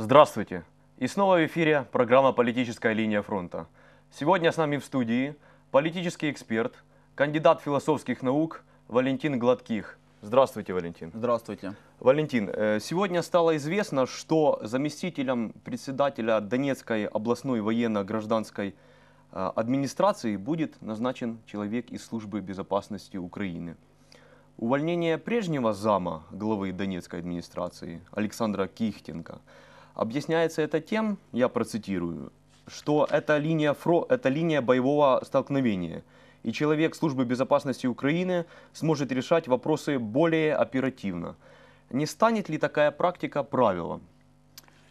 Здравствуйте! И снова в эфире программа «Политическая линия фронта». Сегодня с нами в студии политический эксперт, кандидат философских наук Валентин Гладких. Здравствуйте, Валентин. Здравствуйте. Валентин, э, сегодня стало известно, что заместителем председателя Донецкой областной военно-гражданской э, администрации будет назначен человек из службы безопасности Украины. Увольнение прежнего зама главы Донецкой администрации Александра Кихтенко – Объясняется это тем, я процитирую, что эта линия, фро, это линия боевого столкновения, и человек службы безопасности Украины сможет решать вопросы более оперативно. Не станет ли такая практика правилом?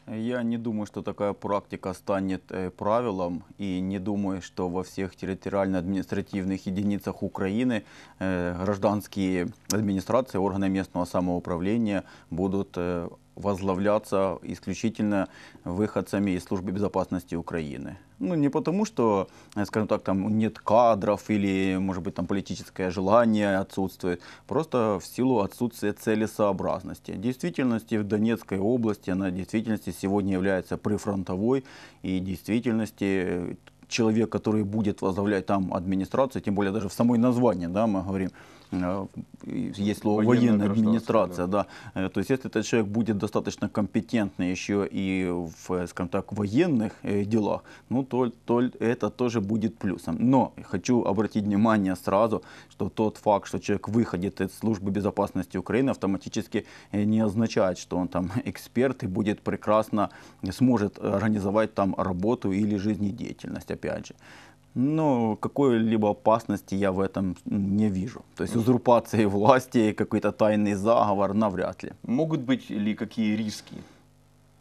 Я не думаю, что такая практика станет э, правилом, и не думаю, что во всех территориально-административных единицах Украины э, гражданские администрации, органы местного самоуправления будут э, возглавляться исключительно выходцами из службы безопасности Украины. Ну, не потому, что, э, скажем так, там нет кадров или, может быть, там политическое желание отсутствует, просто в силу отсутствия целесообразности. В действительности в Донецкой области она в действительности сегодня является прифронтовой и в действительности э, человек, который будет возглавлять там администрацию, тем более даже в самой названии, да, мы говорим, Э, есть слово военная, администрация, да. да. Э, то есть если этот человек будет достаточно компетентный еще и в, э, скажем так, военных делах, ну то, то это тоже будет плюсом. Но хочу обратить внимание сразу, что тот факт, что человек выходит из службы безопасности Украины, автоматически не означает, что он там эксперт и будет прекрасно, сможет организовать там работу или жизнедеятельность, опять же. Но ну, какой-либо опасности я в этом не вижу. То есть узурпации власти, какой-то тайный заговор навряд ли. Могут быть ли какие риски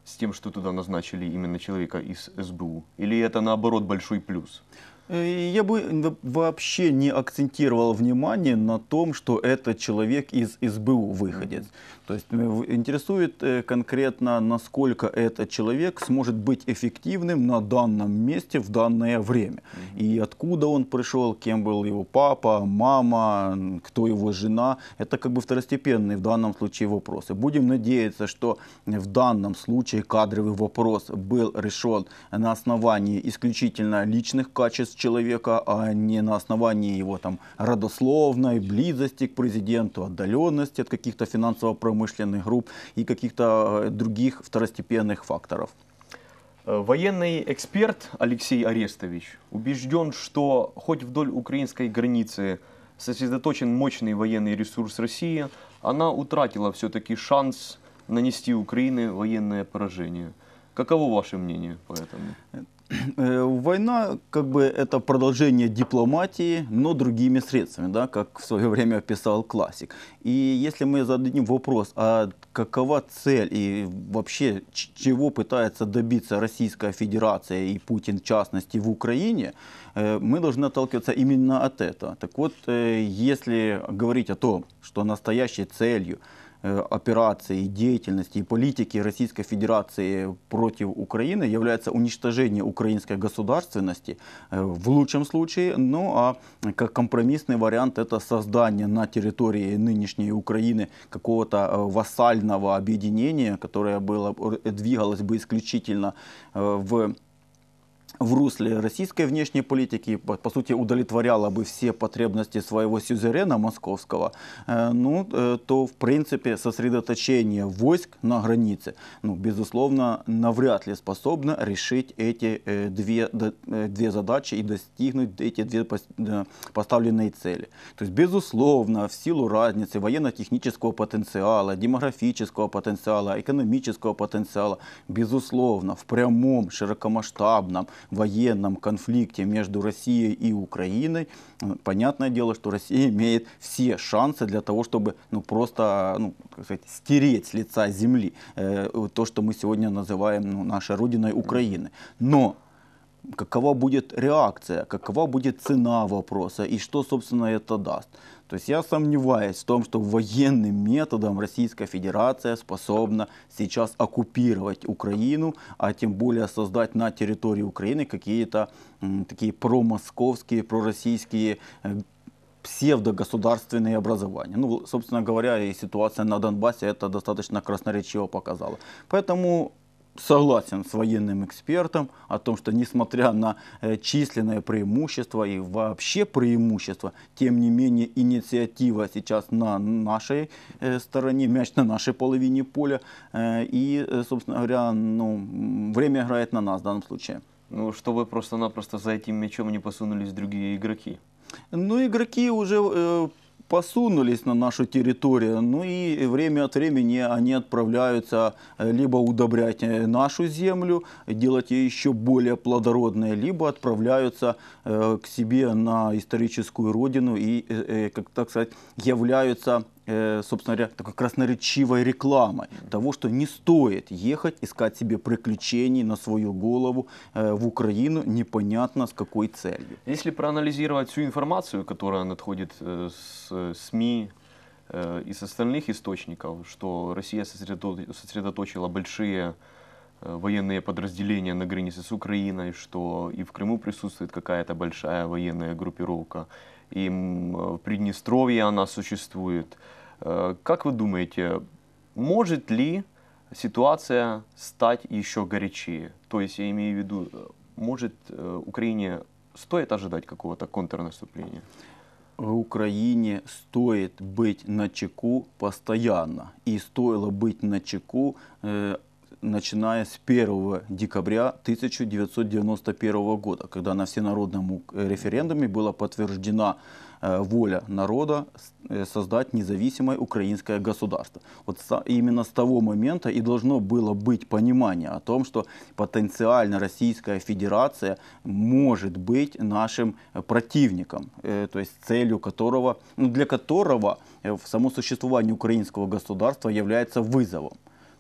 с тем, что туда назначили именно человека из СБУ? Или это наоборот большой плюс? Э, я бы вообще не акцентировал внимание на том, что этот человек из СБУ выходит. То есть э, интересует э, конкретно, насколько этот человек сможет быть эффективным на данном месте в данное время. И откуда он пришел, кем был его папа, мама, кто его жена. Это как бы второстепенные в данном случае вопросы. Будем надеяться, что в данном случае кадровый вопрос был решен на основании исключительно личных качеств человека, а не на основании его там родословной, близости к президенту, отдаленности от каких-то финансово-промышленных групп и каких-то э, других второстепенных факторов. Э, военный эксперт Алексей Арестович убежден, что хоть вдоль украинской границы сосредоточен мощный военный ресурс России, она утратила все-таки шанс нанести Украине военное поражение. Каково ваше мнение по этому? Э, Э, война, как бы, это продолжение дипломатии, но другими средствами, да, как в свое время писал классик. И если мы зададим вопрос, а какова цель и вообще чего пытается добиться Российская Федерация и Путин, в частности, в Украине, э, мы должны отталкиваться именно от этого. Так вот, э, если говорить о том, что настоящей целью Е, операции, деятельности и политики Российской Федерации против Украины является уничтожение украинской государственности е, в лучшем случае, ну а как компромиссный вариант это создание на территории нынешней Украины какого-то е, вассального объединения, которое было, двигалось бы исключительно в в русле российской внешней политики, по, по сути, удовлетворяла бы все потребности своего сюзерена московского, э, ну, э, то, в принципе, сосредоточение войск на границе, ну, безусловно, навряд ли способно решить эти э, две, до, э, две задачи и достигнуть эти две по, э, поставленные цели. То есть, безусловно, в силу разницы военно-технического потенциала, демографического потенциала, экономического потенциала, безусловно, в прямом, широкомасштабном, военном конфликте между Россией и Украиной, э, понятное дело, что Россия имеет все шансы для того, чтобы ну, просто ну, сказать, стереть с лица земли э, то, что мы сегодня называем ну, нашей родиной Украины. Но какова будет реакция, какова будет цена вопроса и что, собственно, это даст. То есть я сомневаюсь в том, что военным методом Российская Федерация способна сейчас оккупировать Украину, а тем более создать на территории Украины какие-то такие промосковские, пророссийские э, псевдогосударственные образования. Ну, собственно говоря, и ситуация на Донбассе это достаточно красноречиво показала. Поэтому согласен с военным экспертом о том, что несмотря на э, численное преимущество и вообще преимущество, тем не менее инициатива сейчас на нашей э, стороне, мяч на нашей половине поля. Э, и, собственно говоря, ну, время играет на нас в данном случае. Ну, чтобы просто-напросто за этим мячом не посунулись другие игроки. Ну, игроки уже посунулись на нашу территорию, ну и время от времени они отправляются э, либо удобрять э, нашу землю, делать ее еще более плодородной, либо отправляются э, к себе на историческую родину и, как так сказать, являются Э, собственно говоря, такой красноречивой рекламой того, что не стоит ехать, искать себе приключений на свою голову э, в Украину, непонятно с какой целью. Если проанализировать всю информацию, которая надходит э, с СМИ, и из остальных источников, что Россия сосредоточила большие Э, военные подразделения на границе с Украиной, что и в Крыму присутствует какая-то большая военная группировка, и э, в Приднестровье она существует. Э, как вы думаете, может ли ситуация стать еще горячее? То есть я имею в виду, может Украине стоит ожидать какого-то контрнаступления? Украине стоит быть на чеку постоянно. И стоило быть на чеку начиная с 1 декабря 1991 года, когда на всенародном э, референдуме была подтверждена э, воля народа э, создать независимое украинское государство. Вот именно с того момента и должно было быть понимание о том, что потенциально Российская Федерация может быть нашим противником, то есть целью которого, ну, для которого само существование украинского государства является вызовом.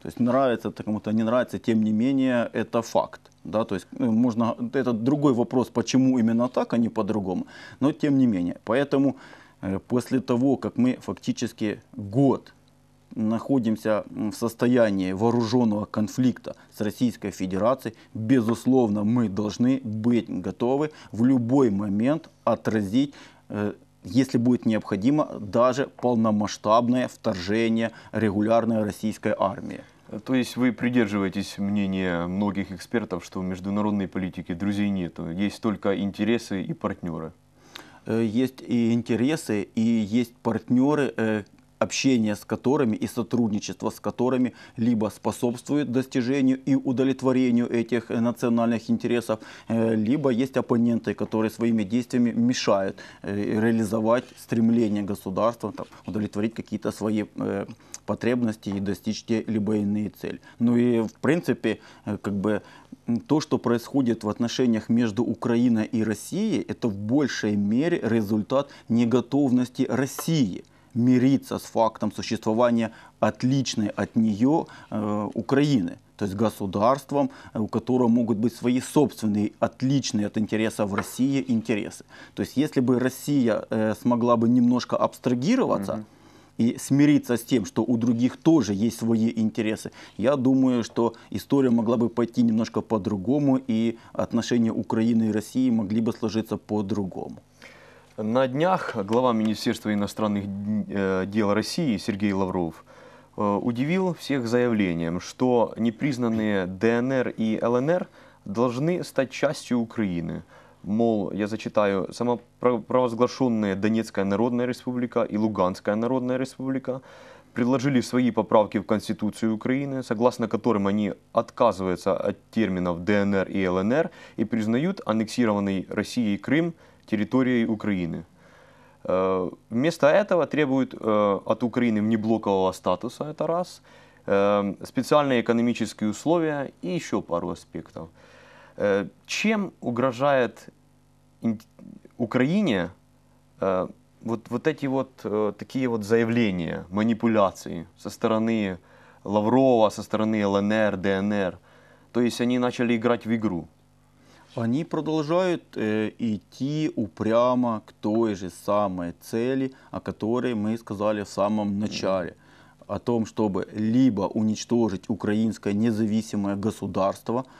То есть нравится это кому-то, не нравится, тем не менее, это факт. Да, то есть ну, можно, это другой вопрос, почему именно так, а не по-другому. Но тем не менее. Поэтому э, после того, как мы фактически год находимся в состоянии вооруженного конфликта с Российской Федерацией, безусловно, мы должны быть готовы в любой момент отразить э, если будет необходимо, даже полномасштабное вторжение регулярной российской армии. То есть вы придерживаетесь мнения многих экспертов, что в международной политике друзей нету, есть только интересы и партнеры? Э, есть и интересы, и есть партнеры, э, общение с которыми и сотрудничество с которыми либо способствует достижению и удовлетворению этих э, национальных интересов, э, либо есть оппоненты, которые своими действиями мешают э, реализовать стремление государства там, удовлетворить какие-то свои потребности и достичь те либо иные цели. Ну и в принципе, как бы то, что происходит в отношениях между Украиной и Россией, это в большей мере результат неготовности России – мириться с фактом существования отличной от нее э, Украины. То есть государством, э, у которого могут быть свои собственные, отличные от интересов России интересы. То есть если бы Россия э, смогла бы немножко абстрагироваться, mm-hmm и смириться с тем, что у других тоже есть свои интересы. Я думаю, что история могла бы пойти немножко по-другому, и отношения Украины и России могли бы сложиться по-другому. На днях глава Министерства иностранных э, дел России Сергей Лавров э, удивил всех заявлением, что непризнанные ДНР и ЛНР должны стать частью Украины. Мол, я зачитаю, самопровозглашенные Донецкая Народная Республика и Луганская Народная Республика предложили свои поправки в Конституцию Украины, согласно которым они отказываются от терминов ДНР и ЛНР и признают аннексированный Россией Крым территории Украины. Э, вместо этого требуют э, от Украины внеблокового статуса, это раз, э, специальные экономические условия и еще пару аспектов. Чем угрожает Украине вот, вот эти вот такие вот заявления, манипуляции со стороны Лаврова, со стороны ЛНР, ДНР? То есть они начали играть в игру. Они продолжают э, идти упрямо к той же самой цели, о которой мы сказали в самом начале. О том, чтобы либо уничтожить украинское независимое государство –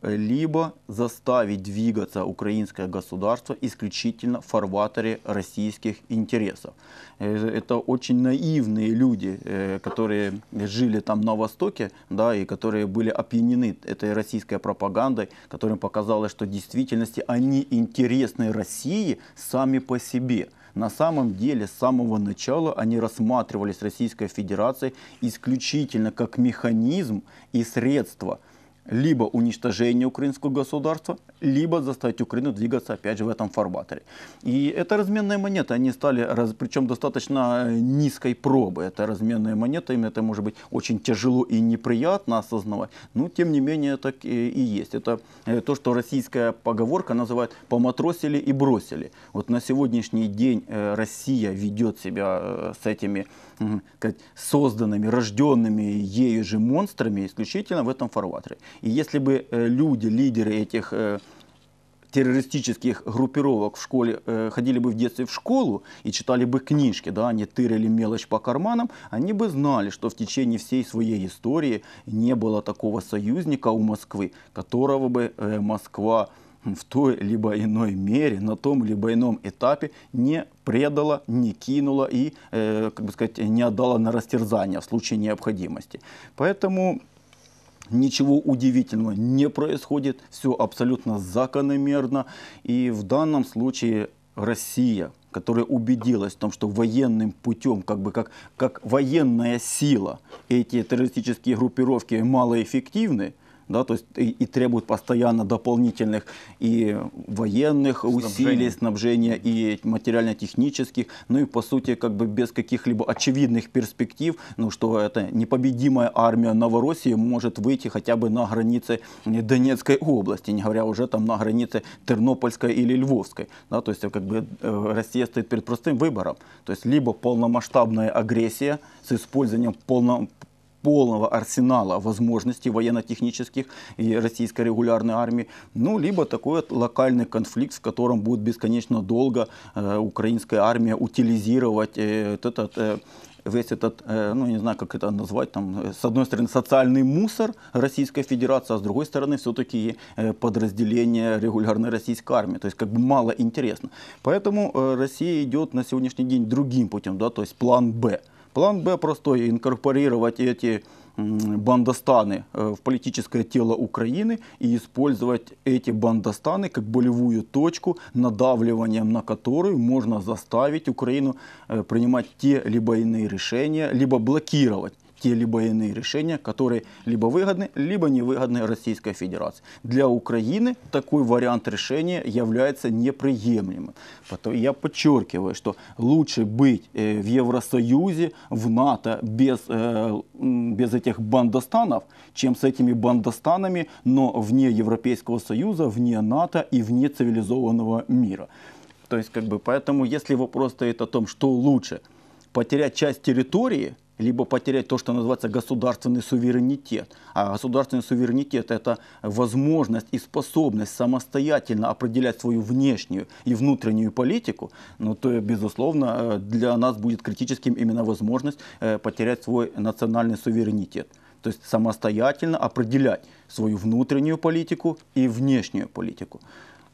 Э, либо заставить двигаться украинское государство исключительно в фарватере российских интересов. Э, это очень наивные люди, э, которые жили там на Востоке, да, и которые были опьянены этой российской пропагандой, которым показалось, что в действительности они интересны России сами по себе. На самом деле с самого начала они рассматривались Российской Федерацией исключительно как механизм и средство – либо уничтожение украинского государства, либо заставить Украину двигаться опять же в этом форматоре. И это разменная монета, они стали, причем достаточно э, низкой пробы, это разменная монета, им это может быть очень тяжело и неприятно осознавать, но тем не менее так и есть. Это э, то, что российская поговорка называет «поматросили и бросили». Вот на сегодняшний день э, Россия ведет себя с этими созданными, рожденными ею же монстрами исключительно в этом фарватере. И если бы э, люди, лидеры этих э, террористических группировок в школе э, ходили бы в детстве в школу и читали бы книжки, да, они тырили мелочь по карманам, они бы знали, что в течение всей своей истории не было такого союзника у Москвы, которого бы э, Москва в той либо иной мере, на том либо ином этапе не предала, не кинула и, э, как бы сказать, не отдала на растерзание в случае необходимости. Поэтому ничего удивительного не происходит, все абсолютно закономерно. И в данном случае Россия, которая убедилась в том, что военным путем, как бы как, как военная сила, эти террористические группировки малоэффективны, да, то есть и, и требует постоянно дополнительных и военных снабжение. усилий, снабжения и материально-технических, ну и по сути как бы без каких-либо очевидных перспектив, ну что эта непобедимая армия Новороссии может выйти хотя бы на границе Донецкой области, не говоря уже там на границе Тернопольской или Львовской, да, то есть как бы э, Россия стоит перед простым выбором, то есть либо полномасштабная агрессия с использованием полно, полного арсенала возможностей военно-технических и российской регулярной армии, ну, либо такой локальный конфликт, с которым будет бесконечно долго э, украинская армия утилизировать э, этот э, весь этот, э, ну не знаю, как это назвать, там, э, с одной стороны, социальный мусор Российской Федерации, а с другой стороны, все-таки э, подразделение регулярной российской армии. То есть как бы мало интересно. Поэтому Россия идет на сегодняшний день другим путем, да, то есть план «Б». План Б простой – инкорпорировать эти бандостаны э, в политическое тело Украины и использовать эти бандостаны как болевую точку, надавливанием на которую можно заставить Украину э, принимать те либо иные решения, либо блокировать. те либо иные решения, которые либо выгодны, либо невыгодны Российской Федерации. Для Украины такой вариант решения является неприемлемым. Я подчеркиваю, что лучше быть э, в Евросоюзе, в НАТО без, э, без этих бандостанов, чем с этими бандостанами, но вне Европейского Союза, вне НАТО и вне цивилизованного мира. То есть, как бы, поэтому, если вопрос стоит о том, что лучше, потерять часть территории – либо потерять то, что называется государственный суверенитет. А государственный суверенитет – это возможность и способность самостоятельно определять свою внешнюю и внутреннюю политику, ну, то, безусловно, э, для нас будет критическим именно возможность э, потерять свой национальный суверенитет. То есть самостоятельно определять свою внутреннюю политику и внешнюю политику.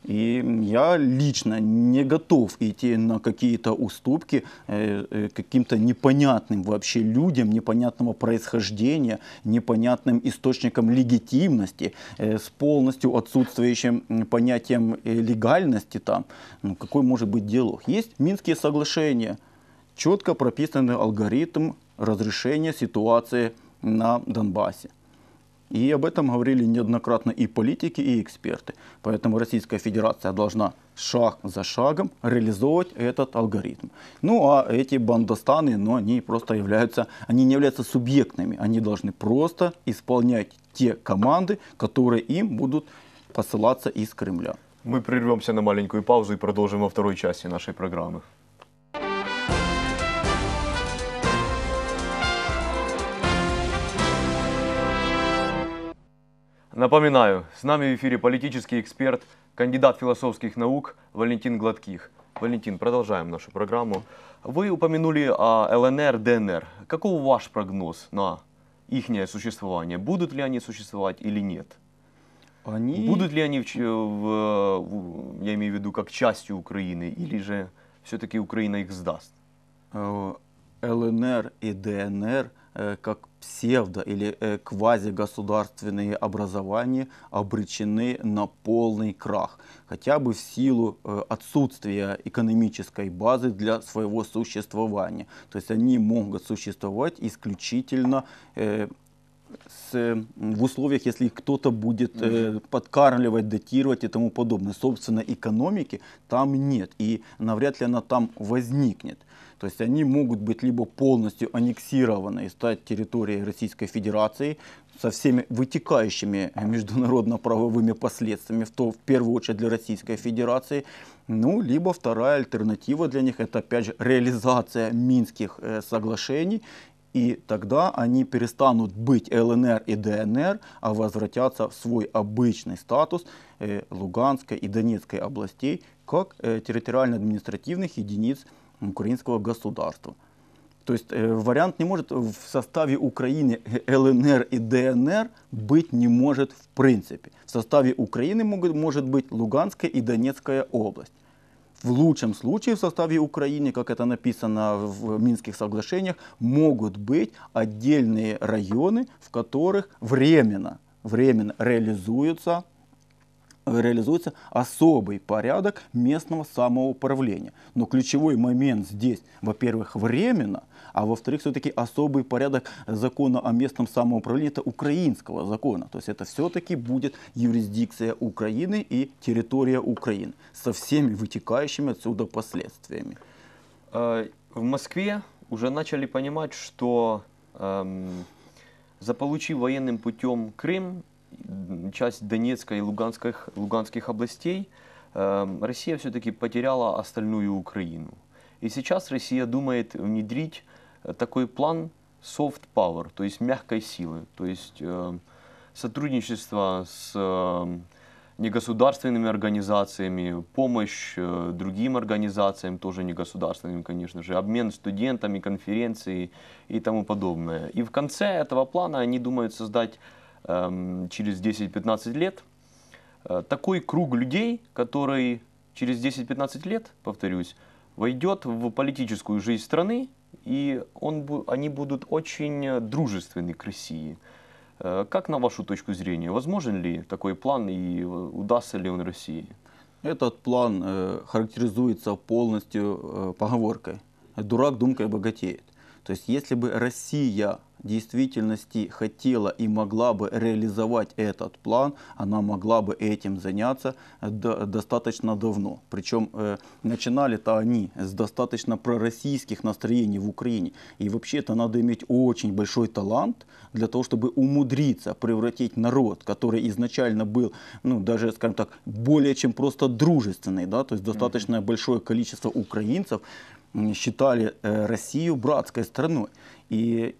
И я лично не готов идти на какие-то уступки э, э, каким-то непонятным вообще людям, непонятного происхождения, непонятным источником легитимности, э, с полностью отсутствующим понятием легальности там. Ну, какой может быть диалог? Есть Минские соглашения, четко прописанный алгоритм разрешения ситуации на Донбассе. И об этом говорили неоднократно и политики, и эксперты. Поэтому Российская Федерация должна шаг за шагом реализовывать этот алгоритм. Ну а эти бандостаны, но ну, они просто являются, они не являются субъектными. Они должны просто исполнять те команды, которые им будут посылаться из Кремля. Мы прервемся на маленькую паузу и продолжим во второй части нашей программы. Напоминаю, с нами в эфире политический эксперт, кандидат философских наук Валентин Гладких. Валентин, продолжаем нашу программу. Вы упомянули о ЛНР, ДНР. Каков ваш прогноз на их существование? Будут ли они существовать или нет? Они... Будут ли они, в, в, в, я имею в виду, как частью Украины, или же все-таки Украина их сдаст? Э, ЛНР и ДНР – Э, как псевдо- или э, квазигосударственные образования обречены на полный крах, хотя бы в силу э, отсутствия экономической базы для своего существования. То есть они могут существовать исключительно с, в условиях, если кто-то будет э, подкармливать, датировать и тому подобное. Собственно, экономики там нет, и навряд ли она там возникнет. То есть они могут быть либо полностью аннексированы и стать территорией Российской Федерации, со всеми вытекающими международно-правовыми последствиями, в, то, в первую очередь для Российской Федерации. Ну, либо вторая альтернатива для них – это, опять же, реализация Минских э, соглашений, и тогда они перестанут быть ЛНР и ДНР, а возвратятся в свой обычный статус э, Луганской и Донецкой областей как э, территориально-административных единиц – украинского государства. То есть вариант не может в составе Украины ЛНР и ДНР быть не может в принципе. В составе Украины могут, может быть Луганская и Донецкая область. В лучшем случае в составе Украины, как это написано в Минских соглашениях, могут быть отдельные районы, в которых временно, временно реализуются реализуется особый порядок местного самоуправления. Но ключевой момент здесь, во-первых, временно, а во-вторых, все-таки особый порядок закона о местном самоуправлении, это украинского закона. То есть это все-таки будет юрисдикция Украины и территория Украины со всеми вытекающими отсюда последствиями. Э, в Москве уже начали понимать, что эм, заполучив военным путем Крым, часть Донецкой и Луганских, Луганских областей, эм, Россия все-таки потеряла остальную Украину. И сейчас Россия думает внедрить э, такой план soft power, то есть мягкой силы, то есть э, сотрудничество с эм, негосударственными организациями, помощь э, другим организациям, тоже негосударственным, конечно же, обмен студентами, конференции и тому подобное. И в конце этого плана они думают создать Эм, через 10-15 лет, э, такой круг людей, который через 10-15 лет, повторюсь, войдет в политическую жизнь страны, и он, они будут очень дружественны к России. Э, как на вашу точку зрения, возможен ли такой план и э, удастся ли он России? Этот план характеризуется полностью поговоркой «дурак думкой богатеет». То есть если бы Россия действительности хотела и могла бы реализовать этот план, она могла бы этим заняться э, достаточно давно. Причем э, начинали-то они с достаточно пророссийских настроений в Украине. И вообще-то надо иметь очень большой талант для того, чтобы умудриться превратить народ, который изначально был, ну, даже, скажем так, более чем просто дружественный, да, то есть достаточно большое количество украинцев считали э, Россию братской страной. И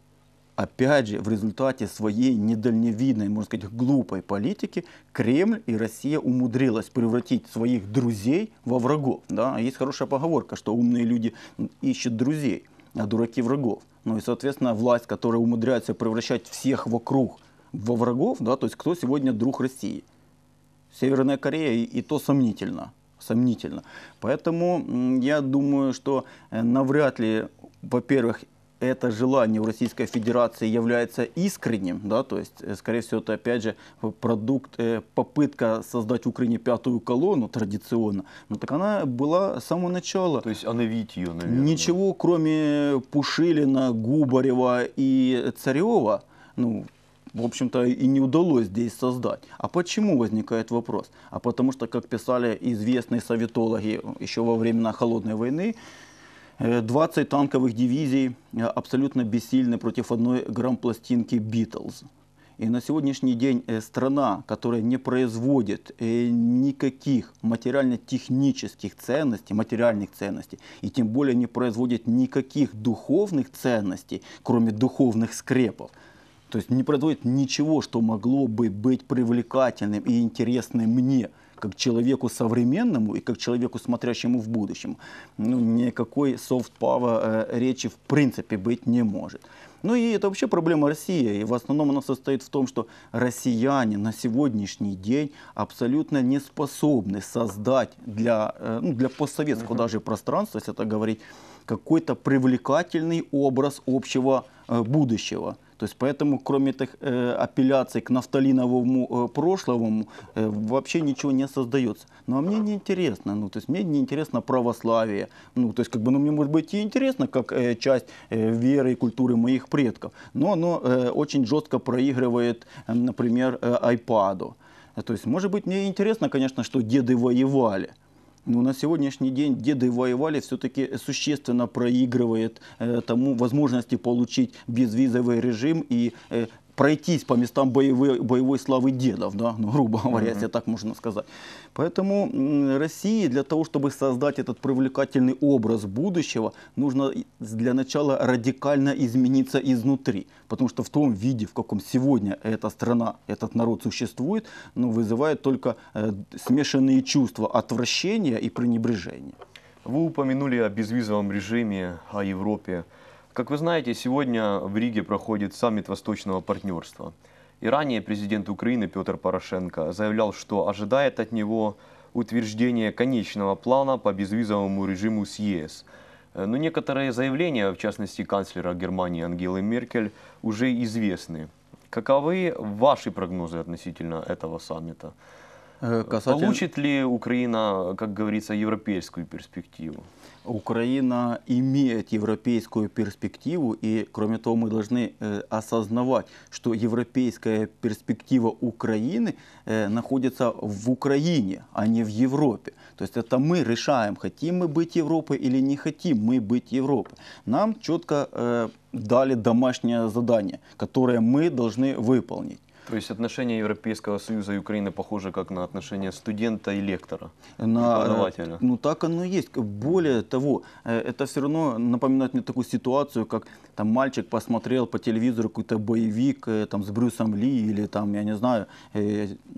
опять же, в результате своей недальновидной, можно сказать, глупой политики Кремль и Россия умудрилась превратить своих друзей во врагов. Да? Есть хорошая поговорка, что умные люди ищут друзей, а дураки врагов. Ну и, соответственно, власть, которая умудряется превращать всех вокруг во врагов, да, то есть кто сегодня друг России? Северная Корея и, и то сомнительно. Сомнительно. Поэтому я думаю, что э, навряд ли, во-первых, это желание в Российской Федерации является искренним, да, то есть, э, скорее всего, это, опять же, продукт, э, попытка создать в Украине пятую колонну традиционно, но ну, так она была с самого начала. То есть, оновить ее, наверное. Ничего, кроме Пушилина, Губарева и Царева, ну, в общем-то, и не удалось здесь создать. А почему возникает вопрос? А потому что, как писали известные советологи еще во времена Холодной войны, 20 танковых дивизий абсолютно бессильны против одной грампластинки «Битлз». И на сегодняшний день страна, которая не производит никаких материально-технических ценностей, материальных ценностей, и тем более не производит никаких духовных ценностей, кроме духовных скрепов, то есть не производит ничего, что могло бы быть привлекательным и интересным мне – как человеку современному и как человеку, смотрящему в будущем, ну, никакой soft power э, речи в принципе быть не может. Ну и это вообще проблема России. И в основном она состоит в том, что россияне на сегодняшний день абсолютно не способны создать для, э, ну, для постсоветского даже пространства, если так говорить, какой-то привлекательный образ общего э, будущего. То есть поэтому, кроме этих э, апелляций к нафталиновому э, прошлому, э, вообще ничего не создается. Но ну, а мне не интересно, ну, то есть мне не интересно православие. Ну, то есть, как бы, ну, мне может быть и интересно, как э, часть э, веры и культуры моих предков. Но оно э, очень жестко проигрывает, э, например, э, айпаду. То есть, может быть, мне интересно, конечно, что деды воевали ну, на сегодняшний день деды воевали, все-таки существенно проигрывает э, тому возможности получить безвизовый режим и э, пройтись по местам боевой, боевой славы дедов, да, ну, грубо говоря, mm-hmm. если так можно сказать. Поэтому России для того, чтобы создать этот привлекательный образ будущего, нужно для начала радикально измениться изнутри. Потому что в том виде, в каком сегодня эта страна, этот народ существует, ну, вызывает только э, смешанные чувства отвращения и пренебрежения. Вы упомянули о безвизовом режиме, о Европе. Как вы знаете, сегодня в Риге проходит саммит Восточного партнерства. И ранее президент Украины Петр Порошенко заявлял, что ожидает от него утверждения конечного плана по безвизовому режиму с ЕС. Но некоторые заявления, в частности канцлера Германии Ангелы Меркель, уже известны. Каковы ваши прогнозы относительно этого саммита? Э, э, касательно... Получит ли Украина, как говорится, европейскую перспективу? Украина имеет европейскую перспективу, и кроме того, мы должны э, осознавать, что европейская перспектива Украины находится в Украине, а не в Европе. То есть это мы решаем, хотим мы быть Европой или не хотим мы быть Европой. Нам четко дали домашнее задание, которое мы должны выполнить. То есть отношения Европейского Союза и Украины похожи как на отношения студента и лектора, на, преподавателя. Э, ну так оно и есть. Более того, э, это все равно напоминает мне такую ситуацию, как там мальчик посмотрел по телевизору какой-то боевик э, там, с Брюсом Ли или там, я не знаю,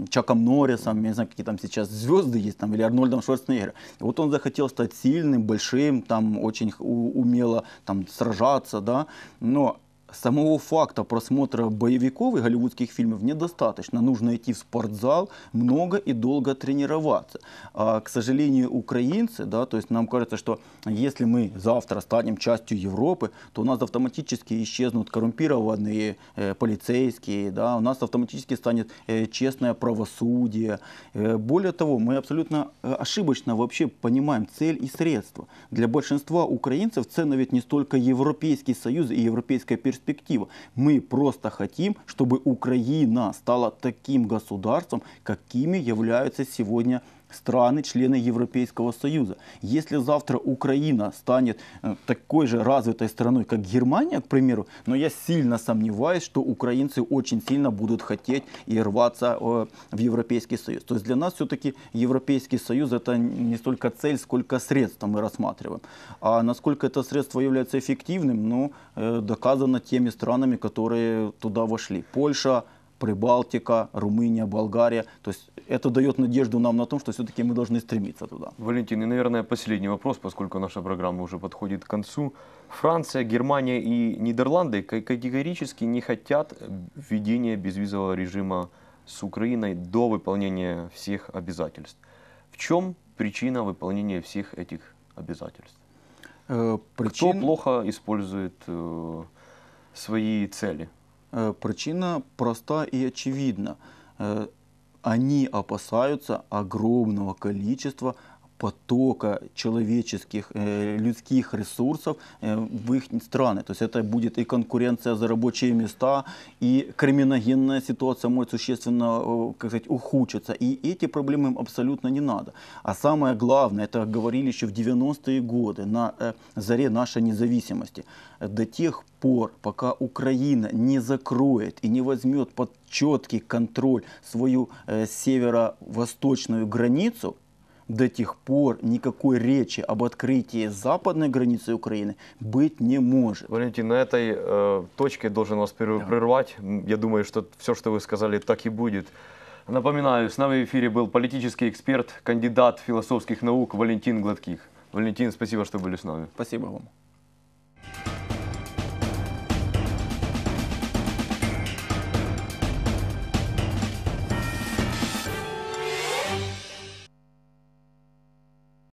Чаком Норрисом, я не знаю, какие там сейчас звезды есть, там, или Арнольдом Шварценеггером. вот он захотел стать сильным, большим, там, очень умело там, сражаться, да, но самого факта просмотра боевиков и голливудских фильмов недостаточно. Нужно идти в спортзал, много и долго тренироваться. А, к сожалению, украинцы, да, то есть нам кажется, что если мы завтра станем частью Европы, то у нас автоматически исчезнут коррумпированные э, полицейские, да, у нас автоматически станет э, честное правосудие. Э, более того, мы абсолютно э, ошибочно вообще понимаем цель и средства. Для большинства украинцев цена ведь не столько Европейский Союз и европейская перспектива, перспектива. Мы просто хотим, чтобы Украина стала таким государством, какими являются сегодня страны, члены Европейского Союза. Если завтра Украина станет э, такой же развитой страной, как Германия, к примеру, но я сильно сомневаюсь, что украинцы очень сильно будут хотеть и рваться э, в Европейский Союз. То есть для нас все-таки Европейский Союз это не столько цель, сколько средство мы рассматриваем. А насколько это средство является эффективным, ну, э, доказано теми странами, которые туда вошли. Польша, Прибалтика, Румыния, Болгария. То есть это дает надежду нам на том, что все-таки мы должны стремиться туда. Валентин, и, наверное, последний вопрос, поскольку наша программа уже подходит к концу. Франция, Германия и Нидерланды категорически не хотят введения безвизового режима с Украиной до выполнения всех обязательств. В чем причина выполнения всех этих обязательств? Э, причин... Кто плохо использует э, свои цели? Э, причина проста и очевидна. Э, они опасаются огромного количества потока человеческих, э, людских ресурсов э, в их страны. То есть это будет и конкуренция за рабочие места, и криминогенная ситуация может существенно, э, как сказать, ухудшиться. И эти проблемы им абсолютно не надо. А самое главное, это говорили еще в 90-е годы, на заре нашей независимости. До тех пор, пока Украина не закроет и не возьмет под четкий контроль свою северо-восточную границу, до тех пор никакой речи об открытии западной границы Украины быть не может. Валентин, на этой э, точке должен вас прервать. Да. Я думаю, что все, что вы сказали, так и будет. Напоминаю, с нами в эфире был политический эксперт, кандидат философских наук Валентин Гладких. Валентин, спасибо, что были с нами. Спасибо вам.